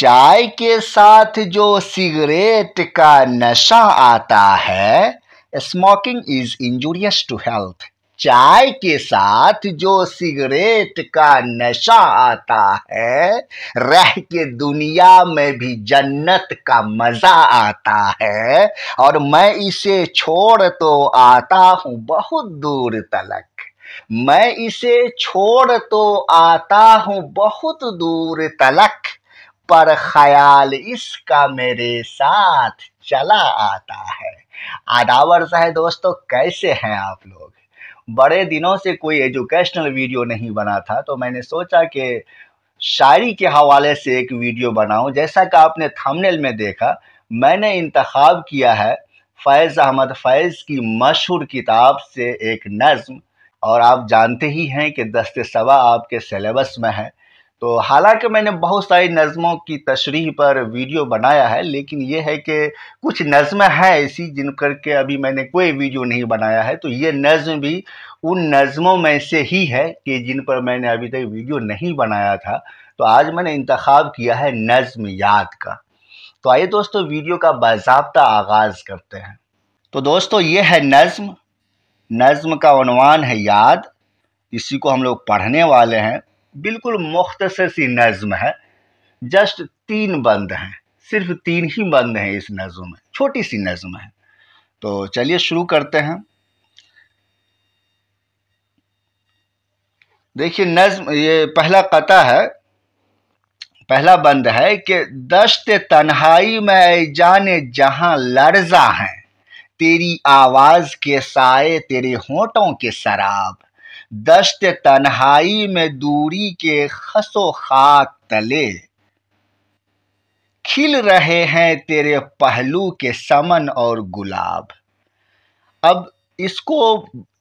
चाय के साथ जो सिगरेट का नशा आता है smoking is injurious to health चाय के साथ जो सिगरेट का नशा आता है रह के दुनिया में भी जन्नत का मज़ा आता है और मैं इसे छोड़ तो आता हूँ बहुत दूर तलक मैं इसे छोड़ तो आता हूँ बहुत दूर तलक पर ख्याल इसका मेरे साथ चला आता है आदावर है दोस्तों कैसे हैं आप लोग बड़े दिनों से कोई एजुकेशनल वीडियो नहीं बना था तो मैंने सोचा कि शायरी के हवाले से एक वीडियो बनाऊं जैसा कि आपने थंबनेल में देखा मैंने इंतखब किया है फैज़ अहमद फैज़ की मशहूर किताब से एक नज़म और आप जानते ही हैं कि दस्त सवा आपके सिलेबस में है तो हालांकि मैंने बहुत सारी नज़मों की तशरीह पर वीडियो बनाया है लेकिन ये है कि कुछ नज़में हैं ऐसी जिन पर के अभी मैंने कोई वीडियो नहीं बनाया है तो ये नज़म भी उन नज़मों में से ही है कि जिन पर मैंने अभी तक वीडियो नहीं बनाया था तो आज मैंने इंतखब किया है नज़म याद का तो आइए दोस्तों वीडियो का बाबा आगाज़ करते हैं तो दोस्तों ये है नज़म नज़म का वनवान है याद इसी को हम लोग पढ़ने वाले हैं बिल्कुल मुख्तसर सी नज़म है जस्ट तीन बंद हैं सिर्फ तीन ही बंद हैं इस नज़म में छोटी सी नज़म है तो चलिए शुरू करते हैं देखिए नज़म ये पहला कता है पहला बंद है कि दश्त तन्हाई में जाने जहां लर्जा हैं तेरी आवाज़ के साए तेरे होठों के शराब दस्त तन्हाई में दूरी के खसो खाक तले खिल रहे हैं तेरे पहलू के समन और गुलाब अब इसको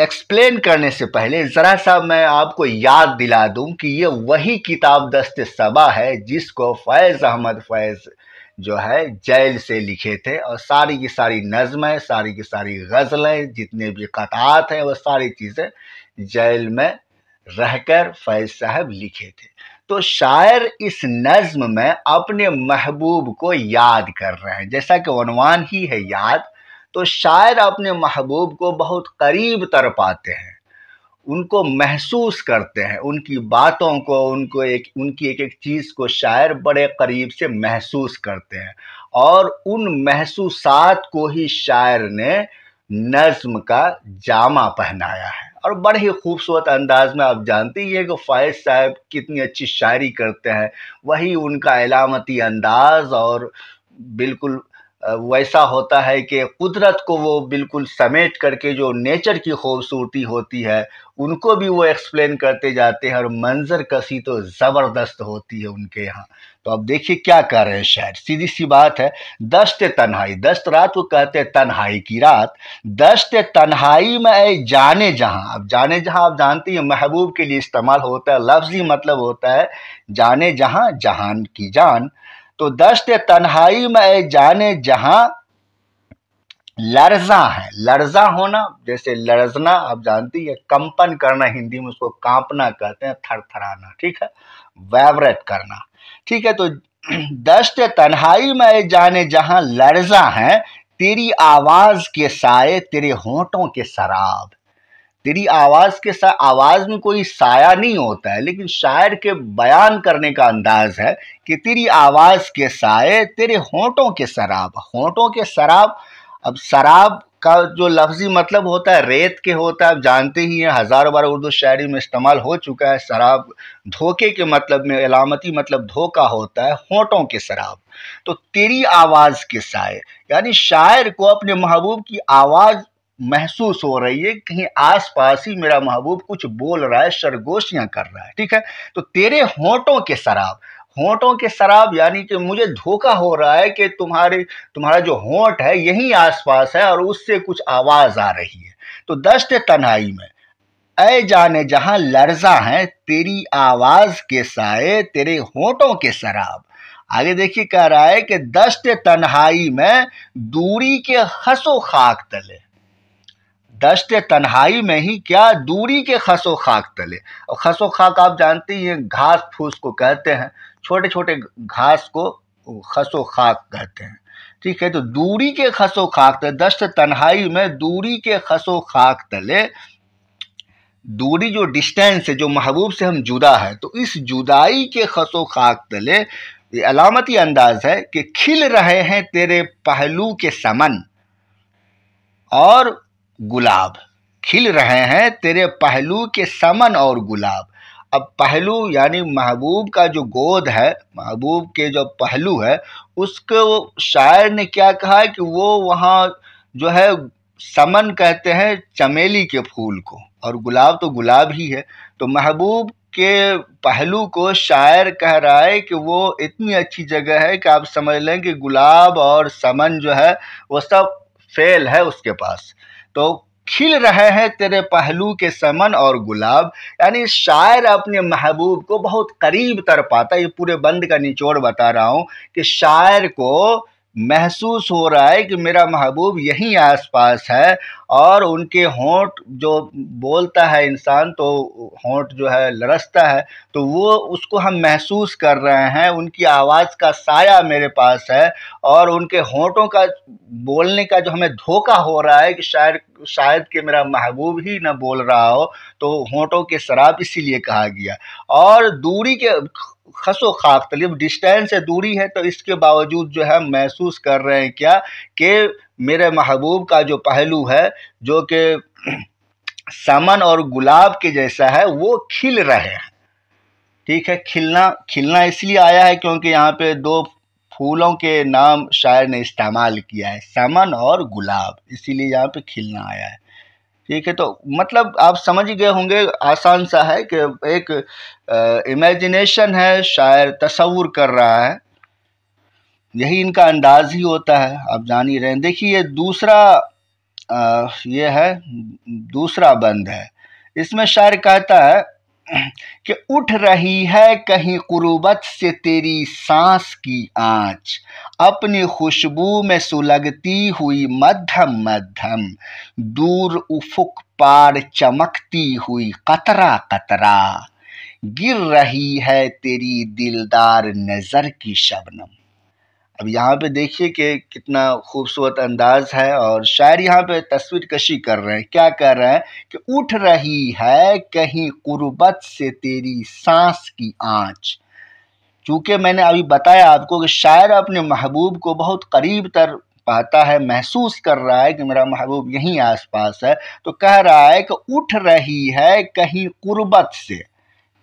एक्सप्लेन करने से पहले ज़रा सा मैं आपको याद दिला दूं कि ये वही किताब दस्त सबा है जिसको फैज़ अहमद फैज़ जो है जेल से लिखे थे और सारी की सारी नज़में सारी की सारी गज़लें जितने भी कतात हैं वो सारी चीज़ें जेल में रहकर फैज साहब लिखे थे तो शायर इस नज़म में अपने महबूब को याद कर रहे हैं जैसा कि वनवान ही है याद तो शायर अपने महबूब को बहुत करीब तर पाते हैं उनको महसूस करते हैं उनकी बातों को उनको एक उनकी एक एक चीज़ को शायर बड़े करीब से महसूस करते हैं और उन महसूसात को ही शायर ने नज़म का जामा पहनाया है और बड़े ही खूबसूरत अंदाज में आप जानते ही हैं कि फ़ायज साहब कितनी अच्छी शायरी करते हैं वही उनका अलामती अंदाज और बिल्कुल वैसा होता है कि कुदरत को वो बिल्कुल समेट करके जो नेचर की खूबसूरती होती है उनको भी वो एक्सप्लेन करते जाते हैं और मंजर कसी तो ज़बरदस्त होती है उनके यहाँ तो अब देखिए क्या कह रहे हैं शायर सीधी सी बात है दस्त तन्हाई दस्त रात को कहते हैं तन्हाई की रात दस्त तन्हाई में ए जाने जहाँ अब जाने जहाँ आप जानती हैं महबूब के लिए इस्तेमाल होता है लफ्ज़ी मतलब होता है जाने जहाँ जहान की जान तो दस्त तन्हाई में जाने जहां लर्जा है लर्जा होना जैसे लर्जना आप जानती है कंपन करना हिंदी में उसको कांपना कहते हैं थरथराना ठीक है वैवरत करना ठीक है तो दस्त तन्हाई में जाने जहां लर्जा है तेरी आवाज के साय तेरे होठों के शराब तेरी आवाज़ के साथ आवाज़ में कोई साया नहीं होता है लेकिन शायर के बयान करने का अंदाज है कि तेरी आवाज़ के साए तेरे होंठों के शराब होंठों के शराब अब शराब का जो लफ्ज़ी मतलब होता है रेत के होता है आप जानते ही हैं हज़ारों बार उर्दू शायरी में इस्तेमाल हो चुका है शराब धोखे के मतलब में अलामती मतलब धोखा होता है होंठों के शराब तो तेरी आवाज़ के साए यानी शायर को अपने महबूब की आवाज़ महसूस हो रही है कहीं आसपास ही मेरा महबूब कुछ बोल रहा है सरगोशियां कर रहा है ठीक है तो तेरे होटों के शराब होठों के शराब यानी कि मुझे धोखा हो रहा है कि तुम्हारे तुम्हारा जो होठ है आस आसपास है और उससे कुछ आवाज़ आ रही है तो दस्त तनाई में ऐ जाने जहाँ लर्जा है तेरी आवाज़ के साए तेरे होटों के शराब आगे देखिए कह रहा है कि दस्त तनहाई में दूरी के हंसो खाक तले दस्त तन्हाई में ही क्या दूरी के खसो खाक तले और खसो खाक आप जानते ही हैं घास फूस को कहते हैं छोटे छोटे घास को खसो खाक कहते हैं ठीक है तो दूरी के खसो खाक तले दस्त तन्हाई में दूरी के खसो खाक तले दूरी जो डिस्टेंस है जो महबूब से हम जुदा है तो इस जुदाई के खसो खाक तले ये अलामती अंदाज है कि खिल रहे हैं तेरे पहलू के समन और गुलाब खिल रहे हैं तेरे पहलू के समन और गुलाब अब पहलू यानी महबूब का जो गोद है महबूब के जो पहलू है उसको शायर ने क्या कहा है कि वो वहाँ जो है समन कहते हैं चमेली के फूल को और गुलाब तो गुलाब ही है तो महबूब के पहलू को शायर कह रहा है कि वो इतनी अच्छी जगह है कि आप समझ लें कि गुलाब और समन जो है वो सब फेल है उसके पास तो खिल रहे हैं तेरे पहलू के समन और गुलाब यानी शायर अपने महबूब को बहुत करीब तर पाता है ये पूरे बंद का निचोड़ बता रहा हूँ कि शायर को महसूस हो रहा है कि मेरा महबूब यहीं आसपास है और उनके होंठ जो बोलता है इंसान तो होंठ जो है लरसता है तो वो उसको हम महसूस कर रहे हैं उनकी आवाज़ का साया मेरे पास है और उनके होंठों का बोलने का जो हमें धोखा हो रहा है कि शायद शायद कि मेरा महबूब ही ना बोल रहा हो तो होंठों के शराब इसीलिए कहा गया और दूरी के खसो खाक डिस्टेंस है दूरी है तो इसके बावजूद जो है महसूस कर रहे हैं क्या कि मेरे महबूब का जो पहलू है जो कि समन और गुलाब के जैसा है वो खिल रहे हैं ठीक है खिलना खिलना इसलिए आया है क्योंकि यहाँ पे दो फूलों के नाम शायर ने इस्तेमाल किया है समन और गुलाब इसीलिए यहाँ पे खिलना आया है ठीक है तो मतलब आप समझ गए होंगे आसान सा है कि एक इमेजिनेशन है शायर तस्वूर कर रहा है यही इनका अंदाज ही होता है आप जान ही रहे देखिए देखिए दूसरा आ, ये है दूसरा बंद है इसमें शायर कहता है कि उठ रही है कहीं गुरुबत से तेरी सांस की आंच अपनी खुशबू में सुलगती हुई मध्यम मध्यम दूर उफुक पार चमकती हुई कतरा कतरा गिर रही है तेरी दिलदार नज़र की शबनम अब यहाँ पे देखिए कि कितना खूबसूरत अंदाज है और शायर यहाँ पे तस्वीर कशी कर रहे हैं क्या कर रहे हैं कि उठ रही है कहीं कुर्बत से तेरी सांस की आँच चूँकि मैंने अभी बताया आपको कि शायर अपने महबूब को बहुत करीब तर पाता है महसूस कर रहा है कि मेरा महबूब यहीं आसपास है तो कह रहा है कि उठ रही है कहीं कुर्बत से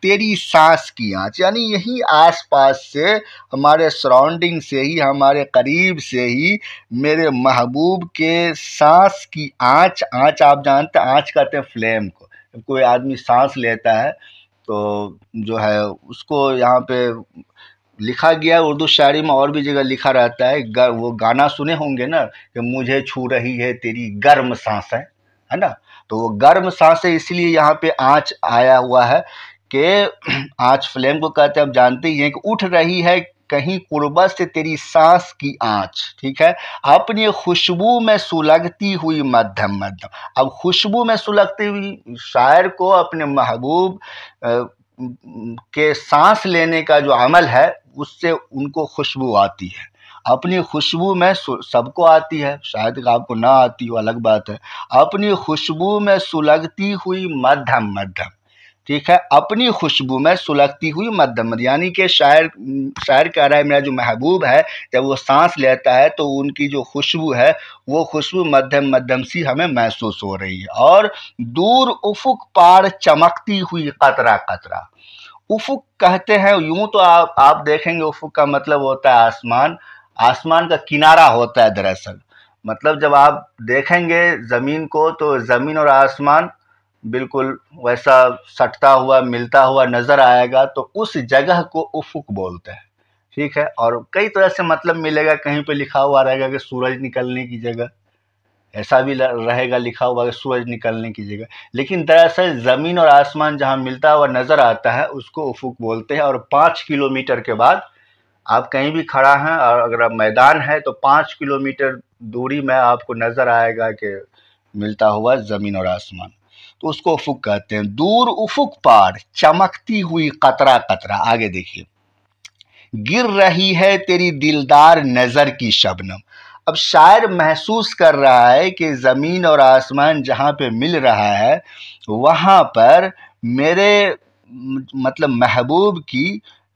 तेरी सांस की आँच यानी आस आसपास से हमारे सराउंडिंग से ही हमारे करीब से ही मेरे महबूब के सांस की आँच आँच आप जानते हैं आँच कहते हैं फ्लेम को कोई आदमी सांस लेता है तो जो है उसको यहाँ पे लिखा गया उर्दू शायरी में और भी जगह लिखा रहता है वो गाना सुने होंगे ना कि मुझे छू रही है तेरी गर्म सांसें है ना तो वो गर्म सांसें इसलिए यहाँ पे आँच आया हुआ है कि आँच फ्लेम को कहते हैं आप जानते ही हैं कि उठ रही है कहीं कुर्बा से तेरी सांस की आँच ठीक है अपनी खुशबू में सुलगती हुई मध्यम मध्यम अब खुशबू में सुलगती हुई शायर को अपने महबूब के सांस लेने का जो अमल है उससे उनको खुशबू आती है अपनी खुशबू में सबको आती है शायद आपको ना आती हो अलग बात है अपनी खुशबू में सुलगती हुई मध्यम मध्यम ठीक है अपनी खुशबू में सुलगती हुई मध्यम यानी कि शायर शायर कह रहा है मेरा जो महबूब है जब वो सांस लेता है तो उनकी जो खुशबू है वो खुशबू मध्यम मध्यम सी हमें महसूस हो रही है और दूर उफुक पार चमकती हुई कतरा कतरा उफुक कहते हैं यूं तो आप आप देखेंगे उफुक का मतलब होता है आसमान आसमान का किनारा होता है दरअसल मतलब जब आप देखेंगे ज़मीन को तो ज़मीन और आसमान बिल्कुल वैसा सटता हुआ मिलता हुआ नज़र आएगा तो उस जगह को उफुक बोलते हैं ठीक है और कई तरह से मतलब मिलेगा कहीं पे लिखा हुआ रहेगा कि सूरज निकलने की जगह ऐसा भी रहेगा लिखा हुआ कि सूरज निकलने की जगह लेकिन दरअसल ज़मीन और आसमान जहाँ मिलता हुआ नज़र आता है उसको उफुक बोलते हैं और पाँच किलोमीटर के बाद आप कहीं भी खड़ा हैं और अगर आप मैदान है तो पाँच किलोमीटर दूरी में आपको नज़र आएगा कि मिलता हुआ ज़मीन और आसमान तो उसको उफुक कहते हैं दूर उफुक पार चमकती हुई कतरा कतरा आगे देखिए गिर रही है तेरी दिलदार नज़र की शबनम अब शायर महसूस कर रहा है कि ज़मीन और आसमान जहाँ पे मिल रहा है वहाँ पर मेरे मतलब महबूब की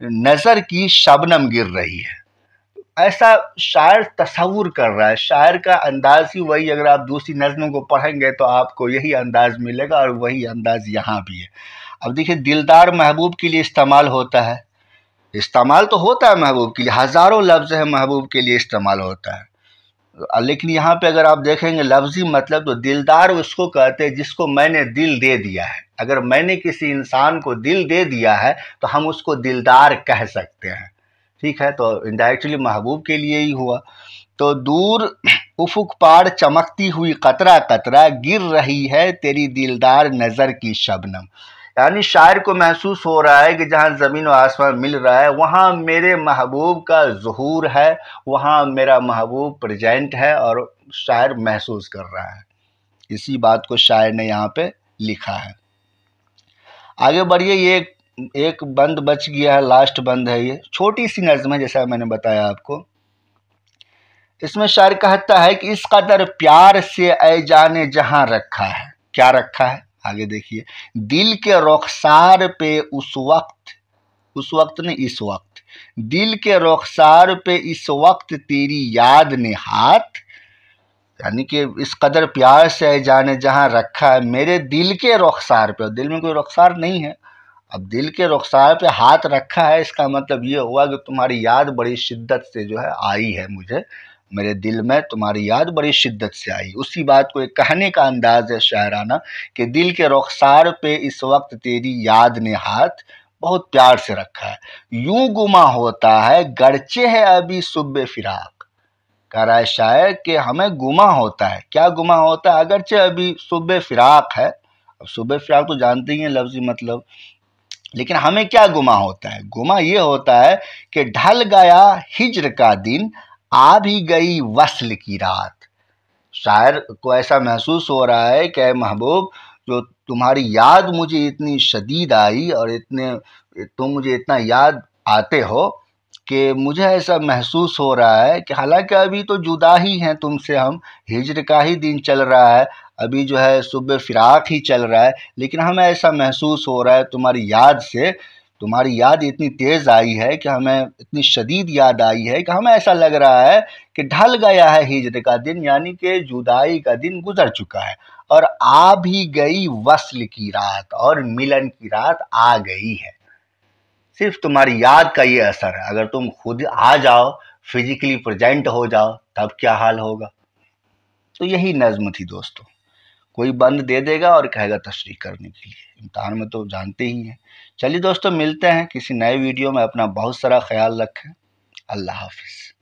नज़र की शबनम गिर रही है ऐसा शायर तस्वुर कर रहा है शायर का अंदाज ही वही अगर आप दूसरी नज़मों को पढ़ेंगे तो आपको यही अंदाज मिलेगा और वही अंदाज यहाँ भी है अब देखिए दिलदार महबूब के लिए इस्तेमाल होता है इस्तेमाल तो होता है महबूब के लिए हज़ारों लफ्ज़ है महबूब के लिए इस्तेमाल होता है लेकिन यहाँ पे अगर आप देखेंगे लफ्ज़ी मतलब तो दिलदार उसको कहते हैं जिसको मैंने दिल दे दिया है अगर मैंने किसी इंसान को दिल दे दिया है तो हम उसको दिलदार कह सकते हैं ठीक है तो इंडायरेक्टली महबूब के लिए ही हुआ तो दूर उफुक पार चमकती हुई कतरा कतरा गिर रही है तेरी दिलदार नज़र की शबनम यानी शायर को महसूस हो रहा है कि जहाँ ज़मीन व आसमान मिल रहा है वहाँ मेरे महबूब का जहूर है वहाँ मेरा महबूब प्रजेंट है और शायर महसूस कर रहा है इसी बात को शायर ने यहाँ पे लिखा है आगे बढ़िए ये एक बंद बच गया है लास्ट बंद है ये छोटी सी नज़म है जैसा मैंने बताया आपको इसमें शायर कहता है कि इस कदर प्यार से ए जाने जहाँ रखा है क्या रखा है आगे देखिए दिल के रखसार पे उस वक्त उस वक्त ने इस वक्त दिल के रखसार पे इस वक्त तेरी याद ने हाथ यानी कि इस कदर प्यार से है जाने जहाँ रखा है मेरे दिल के रखसार पे दिल में कोई रखसार नहीं है अब दिल के रखसार पे हाथ रखा है इसका मतलब ये हुआ कि तुम्हारी याद बड़ी शिद्दत से जो है आई है मुझे मेरे दिल में तुम्हारी याद बड़ी शिद्दत से आई उसी बात को एक कहने का अंदाज है शायराना कि दिल के रुखसार पे इस वक्त तेरी याद ने हाथ बहुत प्यार से रखा है यूं गुमा होता है गरचे है अभी सुबह फिराक कह रहा है शायर कि हमें गुमा होता है क्या गुमा होता है अगरचे अभी सुबह फिराक है अब सुबह फिराक तो जानते ही हैं लफ्ज़ी मतलब लेकिन हमें क्या गुमा होता है गुमा ये होता है कि ढल गया हिजर का दिन आ भी गई वसल की रात शायर को ऐसा महसूस हो रहा है कि महबूब जो तुम्हारी याद मुझे इतनी शदीद आई और इतने तुम मुझे इतना याद आते हो कि मुझे ऐसा महसूस हो रहा है कि हालांकि अभी तो जुदा ही हैं तुमसे हम हिजर का ही दिन चल रहा है अभी जो है सुबह फिराक ही चल रहा है लेकिन हमें ऐसा महसूस हो रहा है तुम्हारी याद से तुम्हारी याद इतनी तेज़ आई है कि हमें इतनी शदीद याद आई है कि हमें ऐसा लग रहा है कि ढल गया है हिजर का दिन यानी कि जुदाई का दिन गुजर चुका है और आ भी गई वसल की रात और मिलन की रात आ गई है सिर्फ तुम्हारी याद का ये असर है अगर तुम खुद आ जाओ फिजिकली प्रजेंट हो जाओ तब क्या हाल होगा तो यही नज्म थी दोस्तों कोई बंद दे देगा और कहेगा तशरी करने के लिए इम्तहान में तो जानते ही हैं चलिए दोस्तों मिलते हैं किसी नए वीडियो में अपना बहुत सारा ख्याल रखें अल्लाह हाफिज़